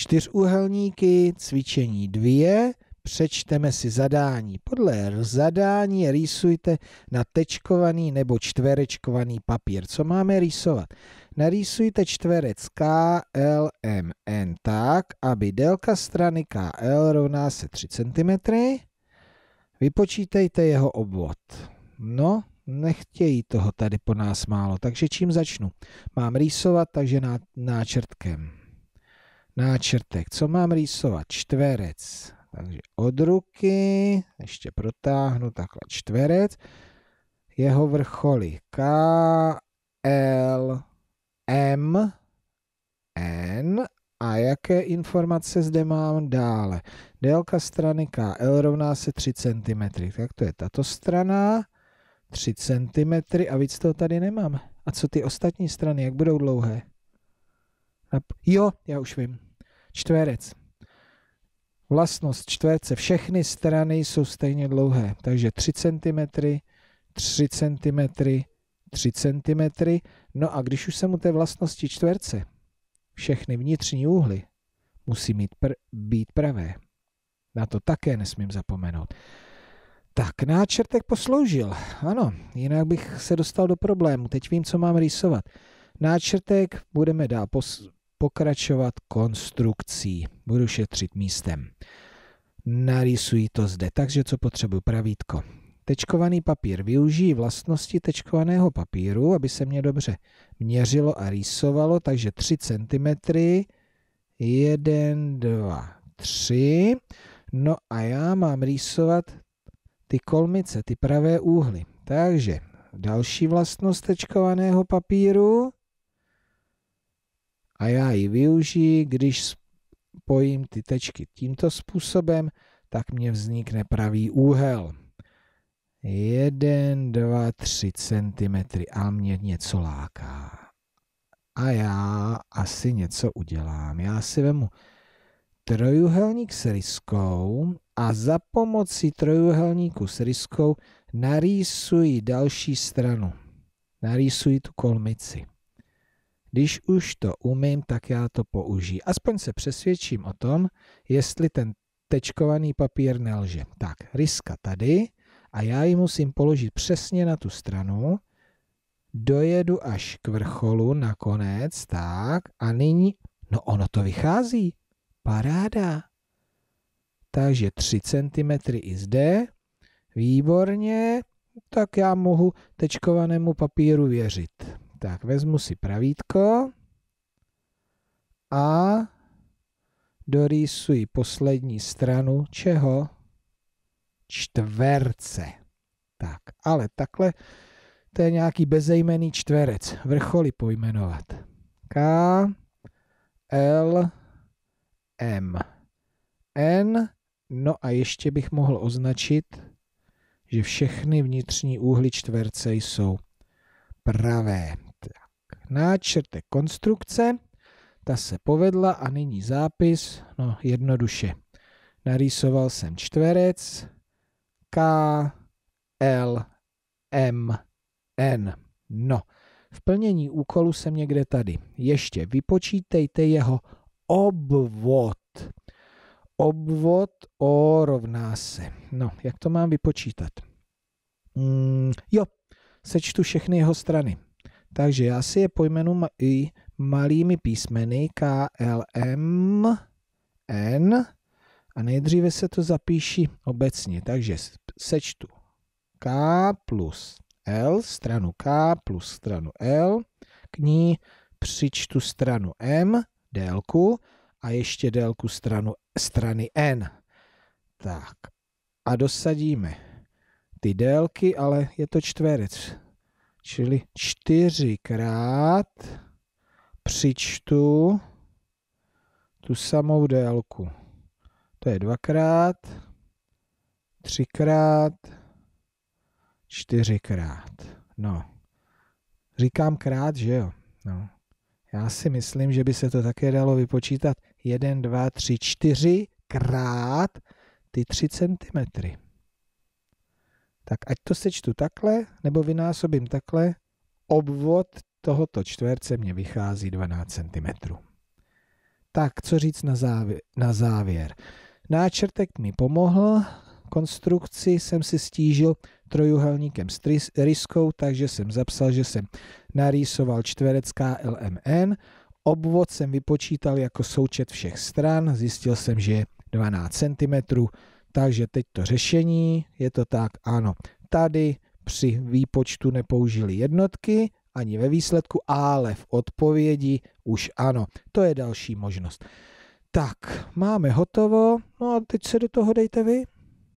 čtyřúhelníky, cvičení dvě, přečteme si zadání. Podle zadání rýsujte na tečkovaný nebo čtverečkovaný papír. Co máme rýsovat? Narýsujte čtverec KLMN tak, aby délka strany KL rovná se 3 cm. Vypočítejte jeho obvod. No, nechtějí toho tady po nás málo, takže čím začnu? Mám rýsovat, takže náčrtkem náčrtek. Co mám rýsovat? Čtverec. Takže od ruky, ještě protáhnu takhle čtverec, jeho vrcholy K, L, M, N a jaké informace zde mám dále? Délka strany K L rovná se 3 cm. Tak to je tato strana, 3 cm a víc toho tady nemám. A co ty ostatní strany, jak budou dlouhé? Jo, já už vím čtverec. Vlastnost čtverce. Všechny strany jsou stejně dlouhé, takže 3 cm, 3 cm, 3 cm. No a když už jsem u té vlastnosti čtverce, všechny vnitřní úhly musí mít pr- být pravé. Na to také nesmím zapomenout. Tak náčrtek posloužil, ano, jinak bych se dostal do problému. Teď vím, co mám rýsovat. Náčrtek budeme dál pos- pokračovat konstrukcí. Budu šetřit místem. Narýsuji to zde, takže co potřebuji? Pravítko. Tečkovaný papír. Využiji vlastnosti tečkovaného papíru, aby se mě dobře měřilo a rýsovalo, takže 3 cm. 1, 2, 3. No a já mám rýsovat ty kolmice, ty pravé úhly. Takže další vlastnost tečkovaného papíru a já ji využiji, když spojím ty tečky tímto způsobem, tak mně vznikne pravý úhel. 1, 2, 3 cm a mě něco láká. A já asi něco udělám. Já si vemu trojuhelník s ryskou a za pomocí trojuhelníku s ryskou narýsuji další stranu. Narýsuji tu kolmici když už to umím, tak já to použiji. Aspoň se přesvědčím o tom, jestli ten tečkovaný papír nelže. Tak, ryska tady a já ji musím položit přesně na tu stranu, dojedu až k vrcholu nakonec, tak, a nyní, no ono to vychází, paráda. Takže 3 cm i zde, výborně, tak já mohu tečkovanému papíru věřit. Tak vezmu si pravítko a dorýsuji poslední stranu čeho? Čtverce. Tak, ale takhle to je nějaký bezejmený čtverec. Vrcholy pojmenovat. K, L, M, N. No a ještě bych mohl označit, že všechny vnitřní úhly čtverce jsou pravé náčrtek konstrukce, ta se povedla a nyní zápis, no jednoduše. Narýsoval jsem čtverec K, L, M, N. No, v plnění úkolu jsem někde tady. Ještě vypočítejte jeho obvod. Obvod O rovná se. No, jak to mám vypočítat? Mm, jo, sečtu všechny jeho strany. Takže já si je pojmenu i malými písmeny K, L, M, N a nejdříve se to zapíši obecně. Takže sečtu K plus L, stranu K plus stranu L, k ní přičtu stranu M, délku a ještě délku stranu, strany N. Tak a dosadíme ty délky, ale je to čtverec. Čili čtyřikrát přičtu tu samou délku. To je dvakrát, třikrát, čtyřikrát. No, říkám krát, že jo? No. Já si myslím, že by se to také dalo vypočítat 1, 2, 3, 4 krát ty 3 centimetry tak ať to sečtu takhle, nebo vynásobím takhle, obvod tohoto čtverce mě vychází 12 cm. Tak, co říct na závěr? Na závěr. Náčrtek mi pomohl, konstrukci jsem si stížil trojuhelníkem s ryskou, takže jsem zapsal, že jsem narýsoval čtverec KLMN. Obvod jsem vypočítal jako součet všech stran, zjistil jsem, že je 12 cm, takže teď to řešení, je to tak, ano, tady při výpočtu nepoužili jednotky, ani ve výsledku, ale v odpovědi už ano. To je další možnost. Tak, máme hotovo, no a teď se do toho dejte vy.